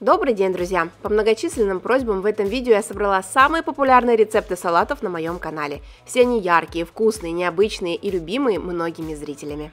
Добрый день, друзья! По многочисленным просьбам в этом видео я собрала самые популярные рецепты салатов на моем канале. Все они яркие, вкусные, необычные и любимые многими зрителями.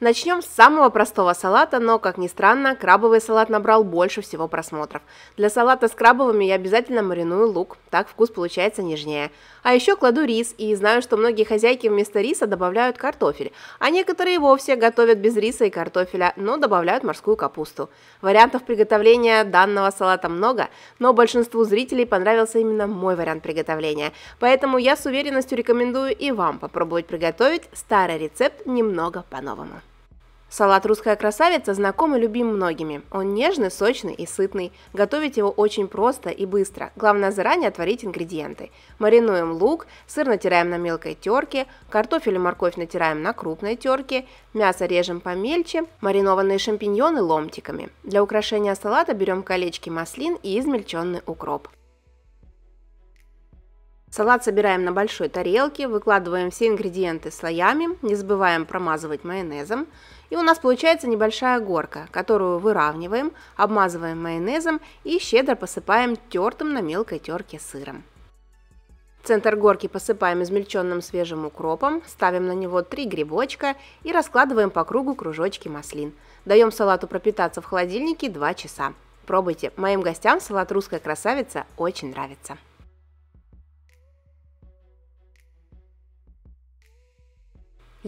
Начнем с самого простого салата, но, как ни странно, крабовый салат набрал больше всего просмотров. Для салата с крабовыми я обязательно мариную лук, так вкус получается нежнее. А еще кладу рис, и знаю, что многие хозяйки вместо риса добавляют картофель, а некоторые вовсе готовят без риса и картофеля, но добавляют морскую капусту. Вариантов приготовления данного салата много, но большинству зрителей понравился именно мой вариант приготовления, поэтому я с уверенностью рекомендую и вам попробовать приготовить старый рецепт немного по-новому. Салат «Русская красавица» знаком и любим многими. Он нежный, сочный и сытный. Готовить его очень просто и быстро. Главное заранее отварить ингредиенты. Маринуем лук, сыр натираем на мелкой терке, картофель и морковь натираем на крупной терке, мясо режем помельче, маринованные шампиньоны ломтиками. Для украшения салата берем колечки маслин и измельченный укроп. Салат собираем на большой тарелке, выкладываем все ингредиенты слоями, не забываем промазывать майонезом. И у нас получается небольшая горка, которую выравниваем, обмазываем майонезом и щедро посыпаем тертым на мелкой терке сыром. Центр горки посыпаем измельченным свежим укропом, ставим на него три грибочка и раскладываем по кругу кружочки маслин. Даем салату пропитаться в холодильнике 2 часа. Пробуйте, моим гостям салат «Русская красавица» очень нравится.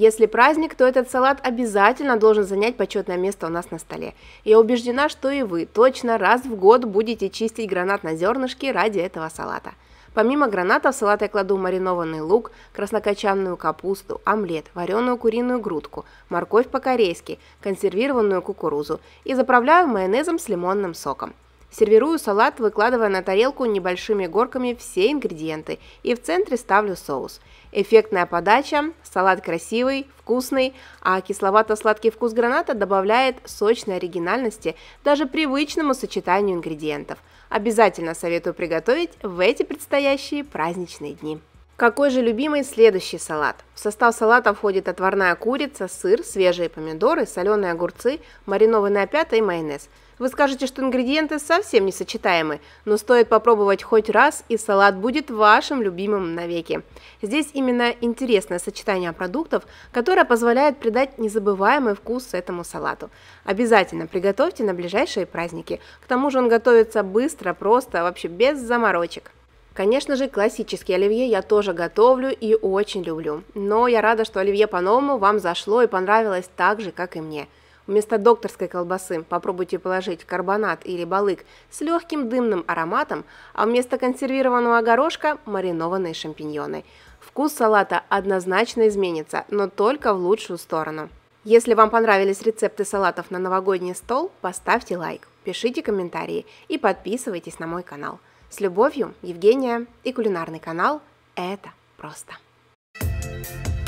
Если праздник, то этот салат обязательно должен занять почетное место у нас на столе. Я убеждена, что и вы точно раз в год будете чистить гранат на зернышке ради этого салата. Помимо граната в салат я кладу маринованный лук, краснокочанную капусту, омлет, вареную куриную грудку, морковь по-корейски, консервированную кукурузу и заправляю майонезом с лимонным соком. Сервирую салат, выкладывая на тарелку небольшими горками все ингредиенты и в центре ставлю соус. Эффектная подача, салат красивый, вкусный, а кисловато-сладкий вкус граната добавляет сочной оригинальности даже привычному сочетанию ингредиентов. Обязательно советую приготовить в эти предстоящие праздничные дни. Какой же любимый следующий салат? В состав салата входит отварная курица, сыр, свежие помидоры, соленые огурцы, маринованная пята и майонез. Вы скажете, что ингредиенты совсем не сочетаемы, но стоит попробовать хоть раз, и салат будет вашим любимым навеки. Здесь именно интересное сочетание продуктов, которое позволяет придать незабываемый вкус этому салату. Обязательно приготовьте на ближайшие праздники. К тому же он готовится быстро, просто, вообще без заморочек. Конечно же, классический оливье я тоже готовлю и очень люблю. Но я рада, что оливье по-новому вам зашло и понравилось так же, как и мне. Вместо докторской колбасы попробуйте положить карбонат или балык с легким дымным ароматом, а вместо консервированного горошка – маринованные шампиньоны. Вкус салата однозначно изменится, но только в лучшую сторону. Если вам понравились рецепты салатов на новогодний стол, поставьте лайк, пишите комментарии и подписывайтесь на мой канал. С любовью, Евгения и кулинарный канал «Это просто». thank you